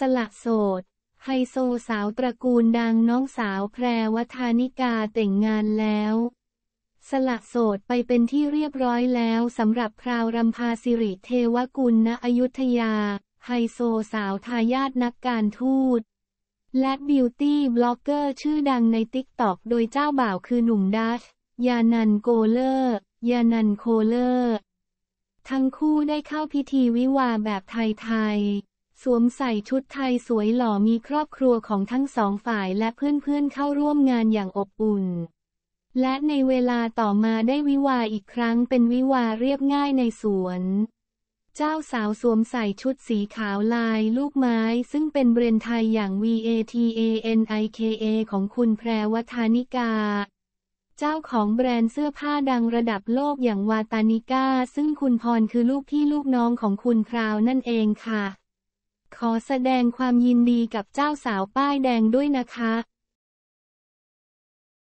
สละโสด ไฮโซสาวตระกูลดังน้องสาวแพรวัฒนิกาแต่งงานแล้ว สละโสดไปเป็นที่เรียบร้อยแล้วสำหรับพราวรำพาสิริเทวกุลณอยุธยา ไฮโซสาวทายาทนักการทูต และบิวตี้บล็อกเกอร์ชื่อดังในติ๊กต็อกโดยเจ้าบ่าวคือหนุ่มดัช ยานันโกเลอร์ ยานันโคเลอร์ ทั้งคู่ได้เข้าพิธีวิวาแบบไทยๆสวมใส่ชุดไทยสวยหล่อมีครอบครัวของทั้งสองฝ่ายและเพื่อนๆเเข้าร่วมงานอย่างอบอุ่น และในเวลาต่อมาได้วิวาอีกครั้งเป็นวิวาเรียบง่ายในสวน เจ้าสาวสวมใส่ชุดสีขาวลายลูกไม้ ซึ่งเป็นเบรนไทยอย่าง VATANIKA ของคุณแพรวัฒนิกา เจ้าของแบรนด์เสื้อผ้าดังระดับโลกอย่างวาตานิกาซึ่งคุณพรคือลูกพี่ลูกน้องของคุณคราวนั่นเองค่ะขอแสดงความยินดีกับเจ้าสาวป้ายแดงด้วยนะคะ